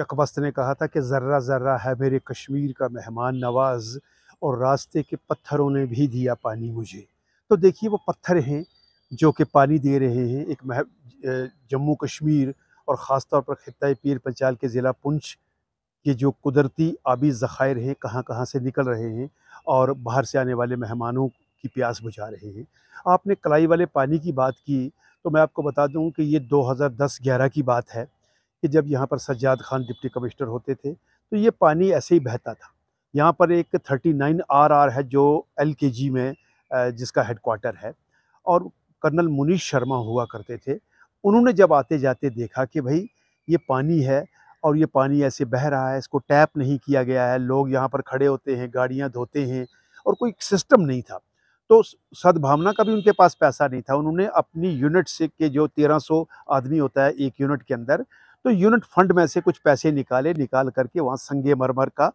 चकबस्त ने कहा था कि ज़र्रा ज़र्रा है मेरे कश्मीर का मेहमान नवाज़ और रास्ते के पत्थरों ने भी दिया पानी मुझे तो देखिए वो पत्थर हैं जो कि पानी दे रहे हैं एक मह जम्मू कश्मीर और ख़ास तौर पर खत्े पीर पंचाल के ज़िला पुंछ के जो कुदरती आबी ज़ख़ायर हैं कहाँ कहाँ से निकल रहे हैं और बाहर से आने वाले मेहमानों की प्यास बुझा रहे हैं आपने कलाई वाले पानी की बात की तो मैं आपको बता दूँ कि ये दस ग्यारह की बात है कि जब यहाँ पर सज्जाद खान डिप्टी कमिश्नर होते थे तो ये पानी ऐसे ही बहता था यहाँ पर एक 39 आर आर है जो एल में जिसका हेडकोार्टर है और कर्नल मुनीष शर्मा हुआ करते थे उन्होंने जब आते जाते देखा कि भाई ये पानी है और ये पानी ऐसे बह रहा है इसको टैप नहीं किया गया है लोग यहाँ पर खड़े होते हैं गाड़ियाँ धोते हैं और कोई सिस्टम नहीं था तो सद्भावना का भी उनके पास पैसा नहीं था उन्होंने अपनी यूनिट से के जो 1300 आदमी होता है एक यूनिट के अंदर तो यूनिट फंड में से कुछ पैसे निकाले निकाल करके वहाँ संगे मरमर का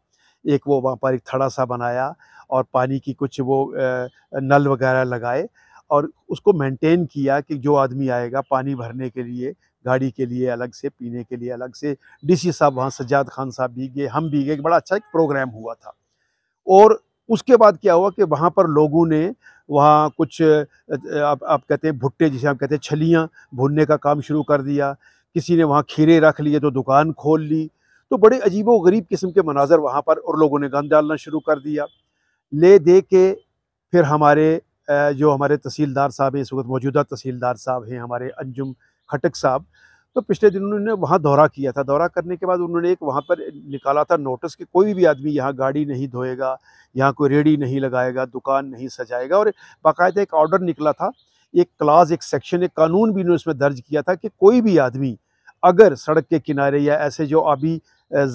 एक वो वहाँ पर एक थड़ा सा बनाया और पानी की कुछ वो नल वगैरह लगाए और उसको मेंटेन किया कि जो आदमी आएगा पानी भरने के लिए गाड़ी के लिए अलग से पीने के लिए अलग से डीसी साहब वहाँ सज्जाद खान साहब भी गए हम भी गए बड़ा अच्छा एक प्रोग्राम हुआ था और उसके बाद क्या हुआ कि वहाँ पर लोगों ने वहाँ कुछ आप आप कहते हैं भुट्टे जिसे आप कहते हैं छलियाँ भुनने का काम शुरू कर दिया किसी ने वहाँ खीरे रख लिए तो दुकान खोल ली तो बड़े अजीबो गरीब किस्म के मनाजर वहाँ पर और लोगों ने गंद डालना शुरू कर दिया ले दे के फिर हमारे जो हमारे तहसीलदार साहब हैं इस वक्त मौजूदा तहसीलदार साहब हैं हमारे अंजुम खटक साहब तो पिछले दिन उन्होंने वहाँ दौरा किया था दौरा करने के बाद उन्होंने एक वहाँ पर निकाला था नोटिस कि कोई भी आदमी यहाँ गाड़ी नहीं धोएगा यहाँ कोई रेडी नहीं लगाएगा दुकान नहीं सजाएगा और बाकायदा एक ऑर्डर निकला था एक क्लास एक सेक्शन एक कानून भी उन्होंने उसमें दर्ज किया था कि कोई भी आदमी अगर सड़क के किनारे या ऐसे जो अभी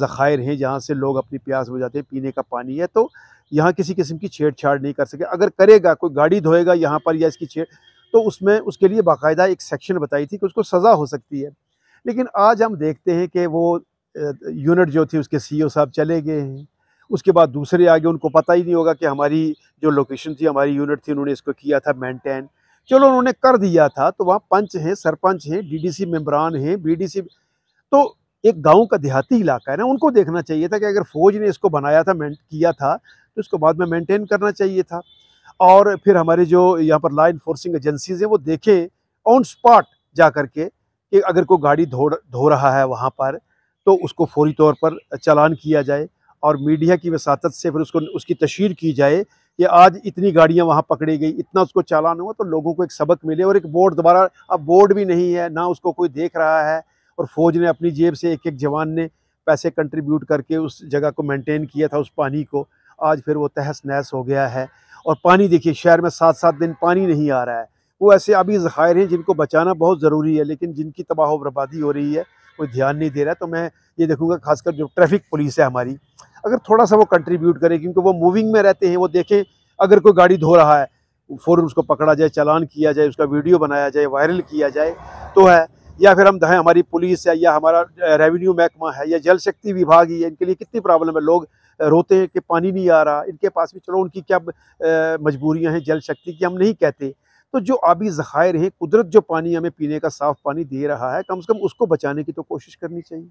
ज़ख़ायर हैं जहाँ से लोग अपनी प्यास बुझाते हैं पीने का पानी है तो यहाँ किसी किस्म की छेड़छाड़ नहीं कर सके अगर करेगा कोई गाड़ी धोएगा यहाँ पर या इसकी छेड़ तो उसमें उसके लिए बाकायदा एक सेक्शन बताई थी कि उसको सज़ा हो सकती है लेकिन आज हम देखते हैं कि वो यूनिट जो थी उसके ओ e साहब चले गए हैं उसके बाद दूसरे आगे उनको पता ही नहीं होगा कि हमारी जो लोकेशन थी हमारी यूनिट थी उन्होंने इसको किया था मेंटेन चलो उन्होंने कर दिया था तो वहाँ पंच हैं सरपंच हैं डीडीसी मेम्बरान हैं बीडीसी तो एक गांव का देहाती इलाका है ना उनको देखना चाहिए था कि अगर फ़ौज ने इसको बनाया था मैं किया था तो इसको बाद में मेंटेन करना चाहिए था और फिर हमारे जो यहाँ पर ला इन्फोर्सिंग एजेंसीज़ हैं वो देखें ऑन स्पॉट जा कर के कि अगर कोई गाड़ी धो धो रहा है वहाँ पर तो उसको फौरी तौर पर चलान किया जाए और मीडिया की वसात से फिर उसको उसकी तशहर की जाए कि आज इतनी गाड़ियाँ वहाँ पकड़ी गई इतना उसको चालान हुआ तो लोगों को एक सबक मिले और एक बोर्ड दोबारा अब बोर्ड भी नहीं है ना उसको कोई देख रहा है और फौज ने अपनी जेब से एक एक जवान ने पैसे कंट्रीब्यूट करके उस जगह को मेंटेन किया था उस पानी को आज फिर वो तहस नहस हो गया है और पानी देखिए शहर में सात सात दिन पानी नहीं आ रहा है वो ऐसे अभी ज़ख़ायर हैं जिनको बचाना बहुत ज़रूरी है लेकिन जिनकी तबाह बर्बादी हो रही है कोई ध्यान नहीं दे रहा तो मैं ये देखूँगा खासकर जो ट्रैफिक पुलिस है हमारी अगर थोड़ा सा वो कंट्रीब्यूट करें क्योंकि वो मूविंग में रहते हैं वो देखें अगर कोई गाड़ी धो रहा है फ़ौरन उसको पकड़ा जाए चलान किया जाए उसका वीडियो बनाया जाए वायरल किया जाए तो है या फिर हम दहें हमारी पुलिस है या हमारा रेवेन्यू महकमा है या जल शक्ति विभाग ही है इनके लिए कितनी प्रॉब्लम है लोग रोते हैं कि पानी नहीं आ रहा इनके पास भी चलो उनकी क्या मजबूरियाँ हैं जल शक्ति की हम नहीं कहते तो जो आबी ज़ख़ायर हैं कुदरत जो पानी हमें पीने का साफ़ पानी दे रहा है कम से कम उसको बचाने की तो कोशिश करनी चाहिए